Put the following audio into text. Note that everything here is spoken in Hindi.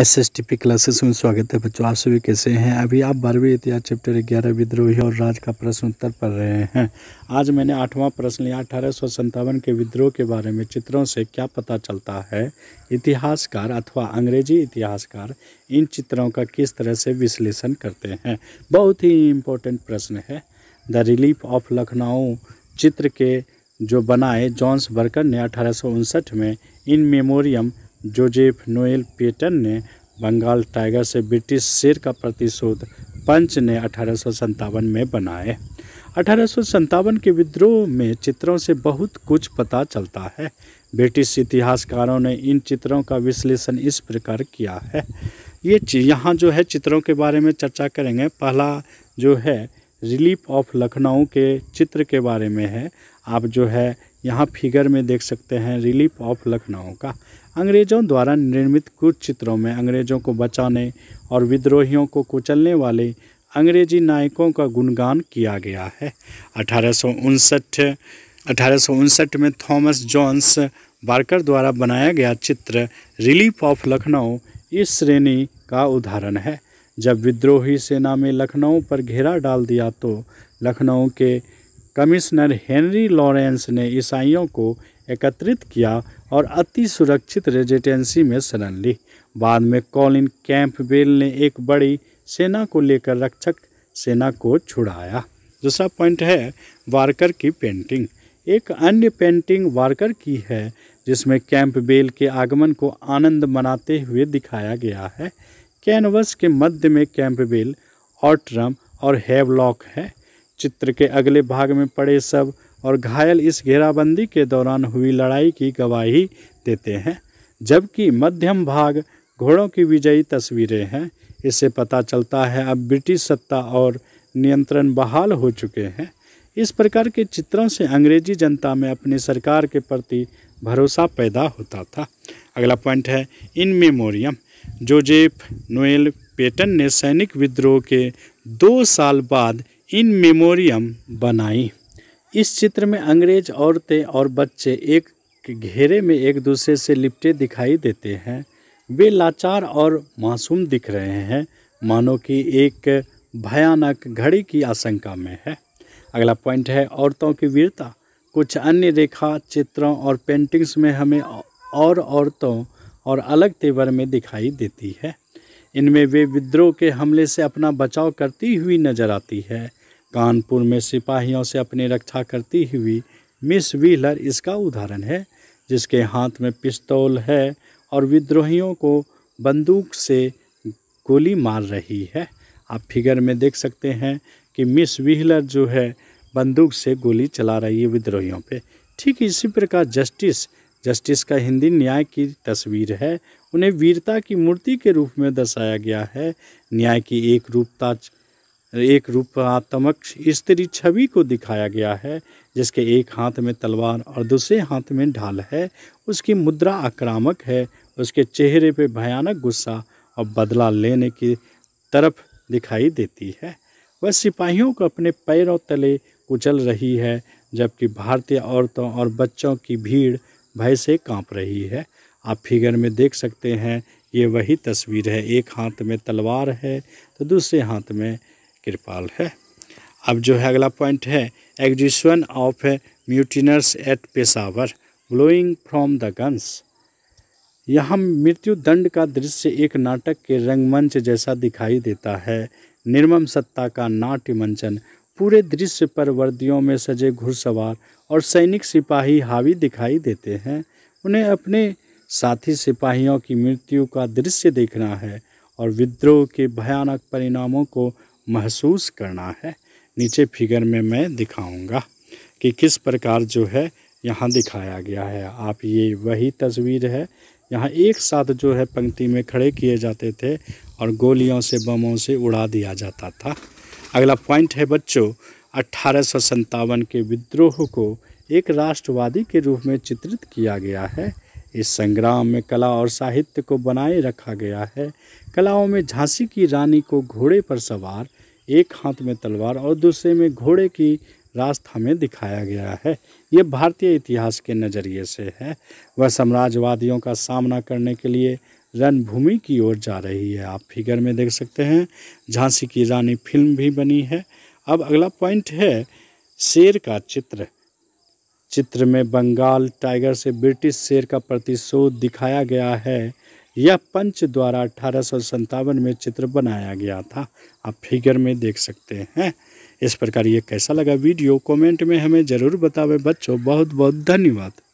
S S T P classes में स्वागत है बच्चों आप सभी कैसे हैं अभी आप बारहवीं इतिहास चैप्टर ग्यारह विद्रोही और राज का प्रश्न उत्तर पढ़ रहे हैं आज मैंने आठवां प्रश्न लिया अठारह सौ संतावन के विद्रोह के बारे में चित्रों से क्या पता चलता है इतिहासकार अथवा अंग्रेजी इतिहासकार इन चित्रों का किस तरह से विश्लेषण करते हैं बहुत ही इम्पोर्टेंट प्रश्न है द रिलीफ ऑफ लखनऊ चित्र के जो बनाए जॉन्स बर्कर ने अठारह में in memoriam Joseph Noel Paton ने बंगाल टाइगर से ब्रिटिश शेर का प्रतिशोध पंच ने अठारह में बनाए अठारह के विद्रोह में चित्रों से बहुत कुछ पता चलता है ब्रिटिश इतिहासकारों ने इन चित्रों का विश्लेषण इस प्रकार किया है ये यहाँ जो है चित्रों के बारे में चर्चा करेंगे पहला जो है रिलीफ ऑफ लखनऊ के चित्र के बारे में है आप जो है यहाँ फिगर में देख सकते हैं रिलीफ ऑफ लखनऊ का अंग्रेज़ों द्वारा निर्मित कुछ चित्रों में अंग्रेज़ों को बचाने और विद्रोहियों को कुचलने वाले अंग्रेजी नायकों का गुणगान किया गया है अठारह अठारह में थॉमस जॉन्स बार्कर द्वारा बनाया गया चित्र रिलीफ ऑफ लखनऊ इस श्रेणी का उदाहरण है जब विद्रोही सेना में लखनऊ पर घेरा डाल दिया तो लखनऊ के कमिश्नर हेनरी लॉरेंस ने ईसाइयों को एकत्रित किया और अति सुरक्षित रेजिडेंसी में शरण ली बाद में कॉलिन कैंपबेल ने एक बड़ी सेना को लेकर रक्षक सेना को छुड़ाया दूसरा पॉइंट है वार्कर की पेंटिंग एक अन्य पेंटिंग वार्कर की है जिसमें कैंपबेल के आगमन को आनंद मनाते हुए दिखाया गया है कैनवस के मध्य में कैंपबेल ऑट्रम और, और हेवलॉक है चित्र के अगले भाग में पड़े सब और घायल इस घेराबंदी के दौरान हुई लड़ाई की गवाही देते हैं जबकि मध्यम भाग घोड़ों की विजयी तस्वीरें हैं इससे पता चलता है अब ब्रिटिश सत्ता और नियंत्रण बहाल हो चुके हैं इस प्रकार के चित्रों से अंग्रेजी जनता में अपनी सरकार के प्रति भरोसा पैदा होता था अगला पॉइंट है in memoriam Joseph Noel Paton ने सैनिक विद्रोह के दो साल बाद इन मेमोरियम बनाई इस चित्र में अंग्रेज औरतें और बच्चे एक घेरे में एक दूसरे से लिपटे दिखाई देते हैं वे लाचार और मासूम दिख रहे हैं मानो कि एक भयानक घड़ी की आशंका में है अगला पॉइंट है औरतों की वीरता कुछ अन्य रेखा चित्रों और पेंटिंग्स में हमें और औरतों और अलग तेवर में दिखाई देती है इनमें वे विद्रोह के हमले से अपना बचाव करती हुई नजर आती है कानपुर में सिपाहियों से अपनी रक्षा करती हुई मिस व्हीलर इसका उदाहरण है जिसके हाथ में पिस्तौल है और विद्रोहियों को बंदूक से गोली मार रही है आप फिगर में देख सकते हैं कि मिस व्हीलर जो है बंदूक से गोली चला रही है विद्रोहियों पे ठीक इसी प्रकार जस्टिस जस्टिस का हिंदी न्याय की तस्वीर है उन्हें वीरता की मूर्ति के रूप में दर्शाया गया है न्याय की एक रूपता एक रूपात्मक स्त्री छवि को दिखाया गया है जिसके एक हाथ में तलवार और दूसरे हाथ में ढाल है उसकी मुद्रा आक्रामक है उसके चेहरे पर भयानक गुस्सा और बदला लेने की तरफ दिखाई देती है वह सिपाहियों को अपने पैरों तले कुचल रही है जबकि भारतीय औरतों और बच्चों की भीड़ भय से कांप रही है आप फिगर में देख सकते हैं ये वही तस्वीर है एक हाथ में तलवार है तो दूसरे हाथ में कृपाल है अब जो है अगला पॉइंट है execution of mutineers at Peshawar blowing from the guns यहाँ मृत्यु दंड का दृश्य एक नाटक के रंगमंच जैसा दिखाई देता है निर्मम सत्ता का नाट्य मंचन पूरे दृश्य पर वर्दियों में सजे घुड़सवार और सैनिक सिपाही हावी दिखाई देते हैं उन्हें अपने साथी सिपाहियों की मृत्यु का दृश्य देखना है और विद्रोह के भयानक परिणामों को महसूस करना है नीचे फिगर में मैं दिखाऊंगा कि किस प्रकार जो है यहाँ दिखाया गया है आप ये वही तस्वीर है यहाँ एक साथ जो है पंक्ति में खड़े किए जाते थे और गोलियों से बमों से उड़ा दिया जाता था अगला पॉइंट है बच्चों अट्ठारह के विद्रोह को एक राष्ट्रवादी के रूप में चित्रित किया गया है इस संग्राम में कला और साहित्य को बनाए रखा गया है कलाओं में झांसी की रानी को घोड़े पर सवार एक हाथ में तलवार और दूसरे में घोड़े की रास्ता में दिखाया गया है ये भारतीय इतिहास के नज़रिए से है वह साम्राज्यवादियों का सामना करने के लिए रणभूमि की ओर जा रही है आप फिगर में देख सकते हैं झांसी की रानी फिल्म भी बनी है अब अगला पॉइंट है शेर का चित्र चित्र में बंगाल टाइगर से ब्रिटिश शेर का प्रतिशोध दिखाया गया है यह पंच द्वारा अठारह में चित्र बनाया गया था आप फिगर में देख सकते हैं इस प्रकार ये कैसा लगा वीडियो कमेंट में हमें ज़रूर बतावें बच्चों बहुत बहुत धन्यवाद